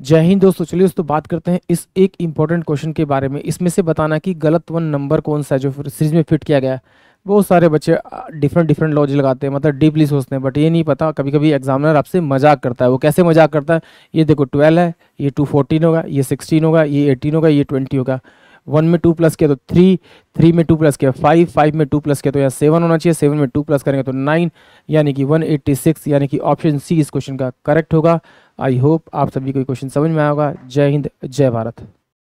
जय हिंद दोस्तों चलिए दोस्तों बात करते हैं इस एक इंपॉर्टेंट क्वेश्चन के बारे में इसमें से बताना कि गलत वन नंबर कौन सा है जो सीरीज में फिट किया गया है बहुत सारे बच्चे डिफरेंट डिफरेंट लॉज लगाते हैं मतलब डीपली सोचते हैं बट ये नहीं पता कभी कभी एग्जामिनर आपसे मजाक करता है वो कैसे मजाक करता है ये देखो ट्वेल्व है ये टू फोर्टीन होगा ये सिक्सटीन होगा ये एटीन होगा ये ट्वेंटी होगा वन में टू प्लस किया तो थ्री थ्री में टू प्लस किया फाइव फाइव में टू प्लस किया तो यहाँ सेवन होना चाहिए सेवन में टू प्लस करेंगे तो नाइन यानी कि वन एट्टी सिक्स यानी कि ऑप्शन सी इस क्वेश्चन का करेक्ट होगा आई होप आप सभी को क्वेश्चन समझ में आएगा जय हिंद जय भारत